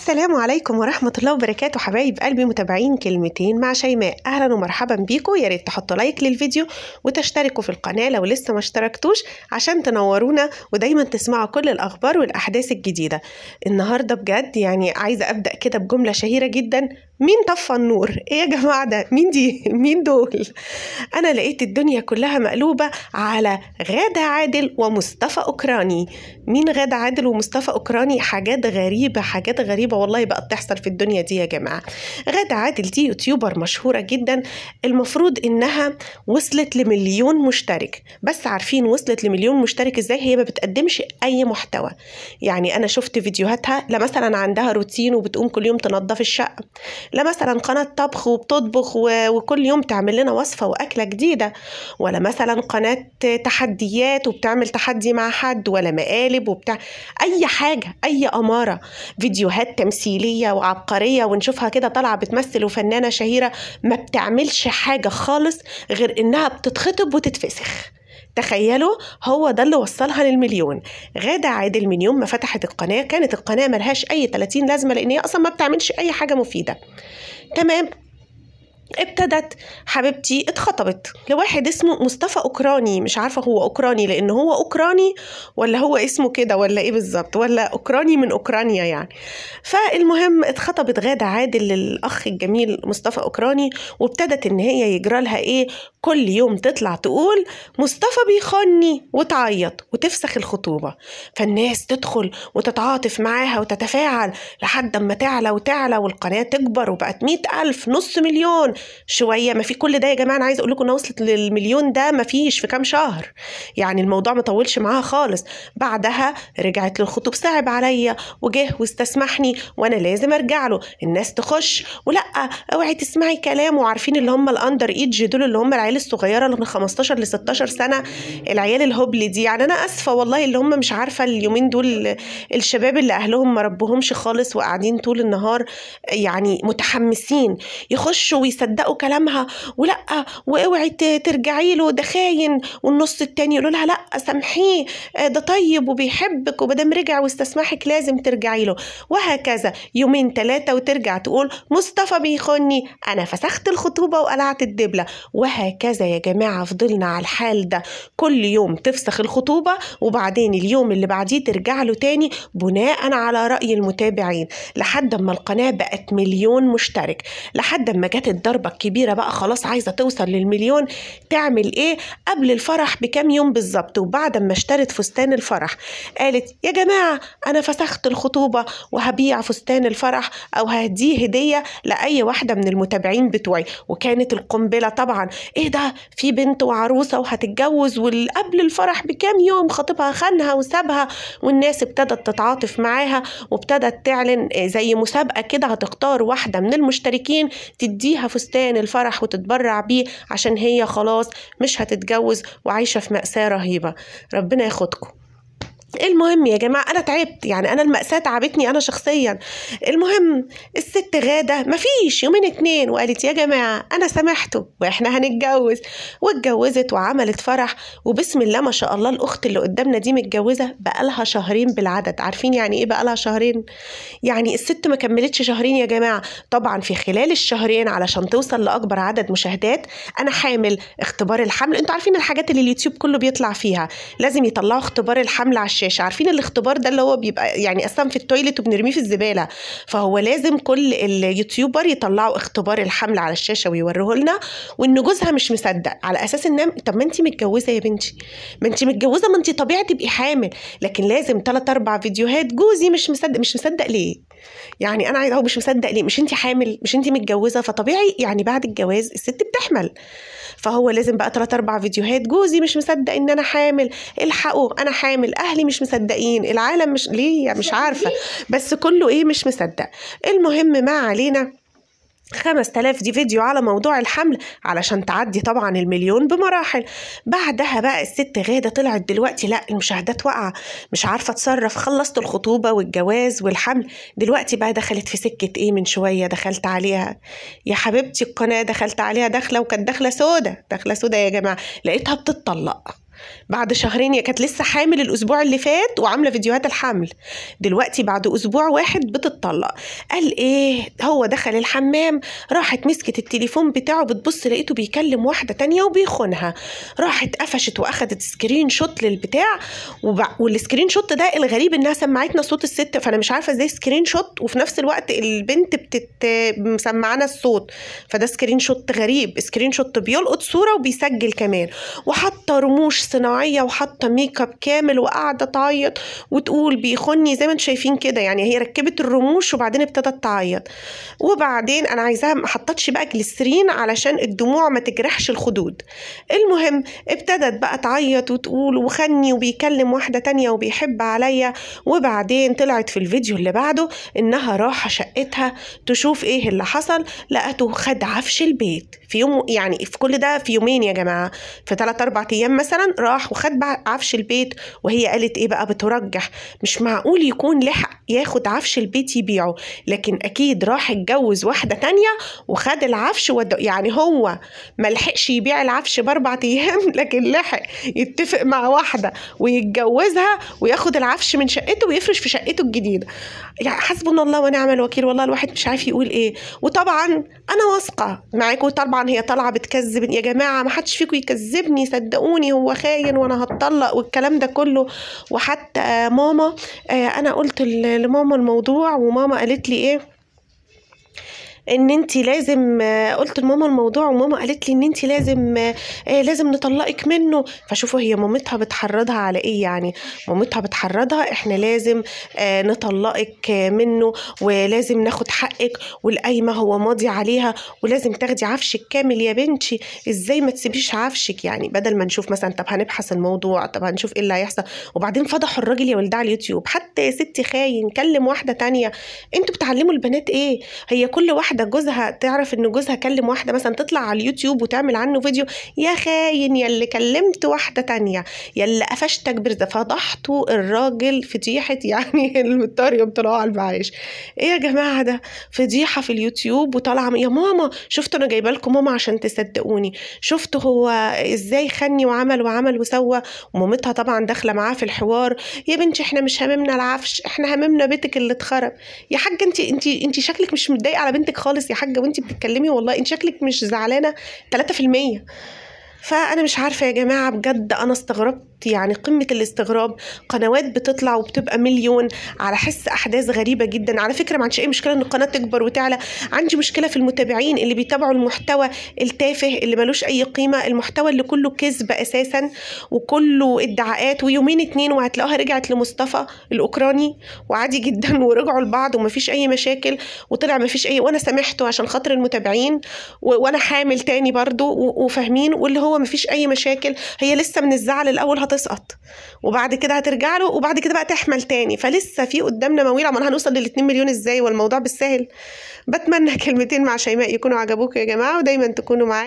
السلام عليكم ورحمة الله وبركاته حبايب قلبي متابعين كلمتين مع شيماء أهلا ومرحبا بيكم يا ريت تحطوا لايك للفيديو وتشتركوا في القناة لو لسه ما اشتركتوش عشان تنورونا ودايما تسمعوا كل الأخبار والأحداث الجديدة النهاردة بجد يعني عايزة أبدأ كده بجملة شهيرة جدا مين طفى النور ايه يا جماعه ده مين دي مين دول انا لقيت الدنيا كلها مقلوبه على غاده عادل ومصطفى اوكراني مين غاده عادل ومصطفى اوكراني حاجات غريبه حاجات غريبه والله بقى بتحصل في الدنيا دي يا جماعه غاده عادل دي يوتيوبر مشهوره جدا المفروض انها وصلت لمليون مشترك بس عارفين وصلت لمليون مشترك ازاي هي ما بتقدمش اي محتوى يعني انا شفت فيديوهاتها لا مثلا عندها روتين وبتقوم كل يوم تنظف الشقه لا مثلا قناة طبخ وبتطبخ وكل يوم تعمل لنا وصفة وأكلة جديدة ولا مثلا قناة تحديات وبتعمل تحدي مع حد ولا مقالب وبتاع أي حاجة أي أمارة فيديوهات تمثيلية وعبقرية ونشوفها كده طالعة بتمثل وفنانة شهيرة ما بتعملش حاجة خالص غير إنها بتتخطب وتتفسخ تخيلوا هو ده اللي وصلها للمليون غادة عادل من يوم ما فتحت القناة كانت القناة ملهاش أي 30 لازمة لأن هي أصلا ما بتعملش أي حاجة مفيدة تمام ابتدت حبيبتي اتخطبت لواحد اسمه مصطفى اوكراني مش عارفه هو اوكراني لان هو اوكراني ولا هو اسمه كده ولا ايه بالظبط ولا اوكراني من اوكرانيا يعني فالمهم اتخطبت غاده عادل للاخ الجميل مصطفى اوكراني وابتدت ان هي يجرى لها ايه كل يوم تطلع تقول مصطفى بيخني وتعيط وتفسخ الخطوبه فالناس تدخل وتتعاطف معاها وتتفاعل لحد اما تعلى وتعلى والقناه تكبر وبقت مئة ألف نص مليون شويه ما في كل ده يا جماعه انا عايزه اقول لكم انها وصلت للمليون ده ما فيش في كام شهر يعني الموضوع ما طولش معاها خالص بعدها رجعت للخطوب صعب عليا وجه واستسمحني وانا لازم ارجع له الناس تخش ولا اوعي تسمعي كلام وعارفين اللي هم الاندر ايدج دول اللي هم العيال الصغيره اللي من 15 ل 16 سنه العيال الهبل دي يعني انا اسفه والله اللي هم مش عارفه اليومين دول الشباب اللي اهلهم ما ربهمش خالص وقاعدين طول النهار يعني متحمسين يخشوا ويصدقوا يصدقوا كلامها ولا واوعي ترجعي له ده خاين والنص التاني يقولوا لها لا سامحيه آه، ده طيب وبيحبك ومادام رجع واستسمحك لازم ترجعي له وهكذا يومين ثلاثه وترجع تقول مصطفى بيخوني انا فسخت الخطوبه وقلعت الدبله وهكذا يا جماعه فضلنا على الحال ده كل يوم تفسخ الخطوبه وبعدين اليوم اللي بعديه ترجع له تاني بناء على راي المتابعين لحد ما القناه بقت مليون مشترك لحد ما جت الدرجه الضربة الكبيرة بقى خلاص عايزة توصل للمليون تعمل إيه قبل الفرح بكام يوم بالظبط وبعد ما اشترت فستان الفرح قالت يا جماعة أنا فسخت الخطوبة وهبيع فستان الفرح أو هديه هدية لأي واحدة من المتابعين بتوعي وكانت القنبلة طبعا إيه ده في بنت وعروسة وهتتجوز وقبل الفرح بكام يوم خطيبها خانها وسابها والناس ابتدت تتعاطف معاها وابتدت تعلن آه، زي مسابقة كده هتختار واحدة من المشتركين تديها فستان فستان الفرح وتتبرع بيه عشان هي خلاص مش هتتجوز وعايشة في مأساة رهيبة ربنا ياخدكم إيه المهم يا جماعه انا تعبت يعني انا الماساه تعبتني انا شخصيا المهم الست غاده مفيش يومين اتنين وقالت يا جماعه انا سامحته واحنا هنتجوز واتجوزت وعملت فرح وبسم الله ما شاء الله الاخت اللي قدامنا دي متجوزه بقالها شهرين بالعدد عارفين يعني ايه بقالها شهرين يعني الست ما كملتش شهرين يا جماعه طبعا في خلال الشهرين علشان توصل لاكبر عدد مشاهدات انا حامل اختبار الحمل انتوا عارفين الحاجات اللي اليوتيوب كله بيطلع فيها لازم يطلعوا اختبار الحمل على الشاشه عارفين الاختبار ده اللي هو بيبقى يعني اصلا في التويلت وبنرميه في الزباله فهو لازم كل اليوتيوبر يطلعوا اختبار الحمل على الشاشه ويوريه لنا وان جوزها مش مصدق على اساس ان طب ما انت متجوزه يا بنتي ما انت متجوزه ما انت طبيعي تبقي حامل لكن لازم ثلاث اربع فيديوهات جوزي مش مصدق مش مصدق ليه يعني انا عايزه هو مش مصدق ليه مش انت حامل مش انت متجوزه فطبيعي يعني بعد الجواز الست بتحمل فهو لازم بقى ثلاث اربع فيديوهات جوزي مش مصدق ان انا حامل الحقوا انا حامل اهلي مش مصدقين العالم مش ليه مش عارفه بس كله ايه مش مصدق المهم ما علينا 5000 دي فيديو على موضوع الحمل علشان تعدي طبعا المليون بمراحل بعدها بقى الست غادة طلعت دلوقتي لا المشاهدات واقعة مش عارفة اتصرف خلصت الخطوبة والجواز والحمل دلوقتي بقى دخلت في سكة ايه من شوية دخلت عليها يا حبيبتي القناة دخلت عليها داخلة وكانت داخلة سودة داخلة سودة يا جماعة لقيتها بتطلق بعد شهرين هي كانت لسه حامل الاسبوع اللي فات وعامله فيديوهات الحمل دلوقتي بعد اسبوع واحد بتطلق قال ايه هو دخل الحمام راحت مسكت التليفون بتاعه بتبص لقيته بيكلم واحده تانية وبيخونها راحت قفشت واخدت سكرين شوت للبتاع وب... والسكرين شوت ده الغريب انها سمعتنا صوت الست فانا مش عارفه ازاي سكرين شوت وفي نفس الوقت البنت بتت مسمعانا الصوت فده سكرين شوت غريب سكرين شوت بيلقط صوره وبيسجل كمان وحاطه رموش صناعيه وحاطه ميك اب كامل وقاعده تعيط وتقول بيخني زي ما انتم شايفين كده يعني هي ركبت الرموش وبعدين ابتدت تعيط وبعدين انا عايزاها ما حطتش بقى جليسرين علشان الدموع ما تجرحش الخدود المهم ابتدت بقى تعيط وتقول وخني وبيكلم واحده تانية وبيحب عليا وبعدين طلعت في الفيديو اللي بعده انها راحه شقتها تشوف ايه اللي حصل لقته خد عفش البيت في يوم يعني في كل ده في يومين يا جماعه في 3 4 ايام مثلا راح وخد بقى عفش البيت وهي قالت ايه بقى بترجح مش معقول يكون لحق ياخد عفش البيت يبيعه لكن اكيد راح اتجوز واحده تانية وخد العفش ود... يعني هو ملحقش يبيع العفش باربع ايام لكن لحق يتفق مع واحده ويتجوزها وياخد العفش من شقته ويفرش في شقته الجديده يعني حسبنا الله ونعم الوكيل والله الواحد مش عارف يقول ايه وطبعا انا واثقه معاكم طبعا هي طالعه بتكذب يا جماعه ما حدش فيكم يكذبني صدقوني هو خير خاين وانا هتطلق والكلام ده كله وحتى ماما آه، انا قلت لماما الموضوع وماما قالت لي ايه ان انت لازم آه، قلت لماما الموضوع وماما قالت لي ان انت لازم آه، آه، لازم نطلقك منه فشوفوا هي مامتها بتحرضها على ايه يعني مامتها بتحرضها احنا لازم نطلقك منه ولازم ناخد حقك والقايمه هو ماضي عليها ولازم تاخدي عفشك كامل يا بنتي ازاي ما تسيبيش عفشك يعني بدل ما نشوف مثلا طب هنبحث الموضوع طب هنشوف ايه اللي هيحصل وبعدين فضحوا الراجل يا ولدها على اليوتيوب حتى يا ستي خاين كلم واحده تانية انتوا بتعلموا البنات ايه هي كل واحده واحده جوزها تعرف ان جوزها كلم واحده مثلا تطلع على اليوتيوب وتعمل عنه فيديو يا خاين يا اللي كلمت واحده تانية يا اللي قفشتك برزه فضحتوا الراجل فضيحه يعني المضطر طلعوا على المعاش ايه يا جماعه ده فضيحه في اليوتيوب وطالعه يا ماما شفتوا انا جايبه لكم ماما عشان تصدقوني شفتوا هو ازاي خني وعمل وعمل وسوى ومامتها طبعا داخله معاه في الحوار يا بنتي احنا مش هممنا العفش احنا هممنا بيتك اللي اتخرب يا حاجه انت انت انت شكلك مش متضايقه على بنتك خالص يا حاجه وانت بتتكلمي والله انت شكلك مش زعلانه 3% فانا مش عارفه يا جماعه بجد انا استغربت يعني قمه الاستغراب قنوات بتطلع وبتبقى مليون على حس احداث غريبه جدا على فكره ما عنديش اي مشكله ان القناه تكبر وتعلى عندي مشكله في المتابعين اللي بيتابعوا المحتوى التافه اللي ملوش اي قيمه المحتوى اللي كله كذب اساسا وكله ادعاءات ويومين اتنين وهتلاقوها رجعت لمصطفى الاوكراني وعادي جدا ورجعوا لبعض ومفيش اي مشاكل وطلع مفيش اي وانا سامحته عشان خاطر المتابعين وانا حامل تاني برضو وفاهمين واللي هو مفيش اي مشاكل هي لسه من الزعل الاول هتسقط وبعد كده هترجع له وبعد كده بقى تحمل تاني فلسه في قدامنا مويل عمرنا هنوصل لل2 مليون ازاي والموضوع بالسهل بتمنى كلمتين مع شيماء يكونوا عجبوكوا يا جماعه ودايما تكونوا معايا